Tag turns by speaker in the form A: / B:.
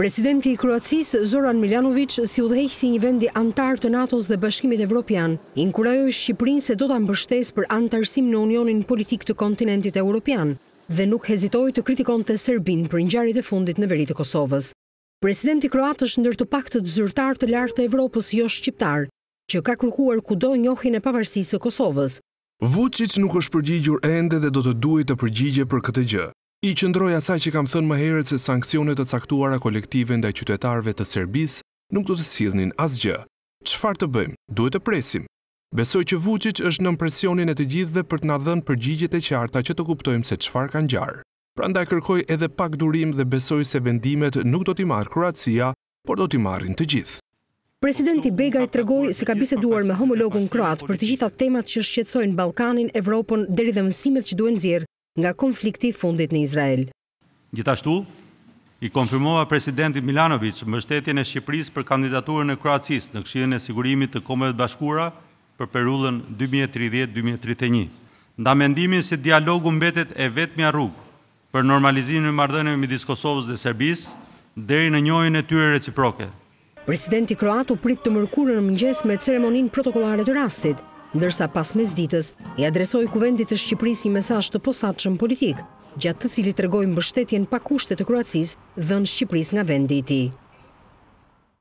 A: Presidenti i Kroacis, Zoran Milanoviç, si si një vendi antar të NATO-s dhe bashkimit Evropian, inkurajoj Shqiprin se do të ambështes për antarësim në Unionin politik të kontinentit Evropian dhe nuk hezitoj të kritikon të Serbin për njëjarit e fundit në verit e Kosovës. Presidenti Kroat është ndër të pak të të zyrtar të lartë të Evropës jo Shqiptar, që ka kërkuar kudo njohin e pavarësisë e Kosovës.
B: Vucic nuk është përgjigjur ende dhe do të duhet të përgjigje për këtë gjë. I qëndroj asaj që kam thënë më herët se sankcionet të caktuara kolektive ndaj qytetarve të Serbis nuk do të sidhnin asgjë. Qëfar të bëjmë? Duhet të presim. Besoj që Vucic është në presionin e të gjithve për të në dhënë përgjigjet e qarta që të kuptojmë se qëfar kanë gjarë. Pra ndaj kërkoj edhe pak durim dhe besoj se vendimet nuk do t'i marë Kroatia, por do t'i marrin të gjithë.
A: Presidenti Begaj të rëgoj se ka biseduar me homologun Kroat për të gjitha temat që shqetsojnë Balkanin, Evropën, deri dhe mësimet që duen zirë nga konflikti fundit në Izrael.
C: Gjithashtu, i konfirmova presidentit Milanovic mbështetjen e Shqipëris për kandidaturën e Kroacis në këshirën e sigurimit të komet të bashkura për perullën 2030-2031. Nda mendimin se dialogu mbetet e vetë mja rrugë për normalizimin në mardhënjë Midis Kosovës dhe Serbis, deri në njojën e tyre reciproke. Presidenti Kroatu prit
A: të mërkurën në mëngjes me ceremonin protokollare të rastit, ndërsa pas mes ditës i adresoj kuvendit të Shqipërisi mesaj të posatëshëm politikë, gjatë të cili të regojnë bështetjen pakushtet të Kroacis dhe në Shqipëris nga vendit i.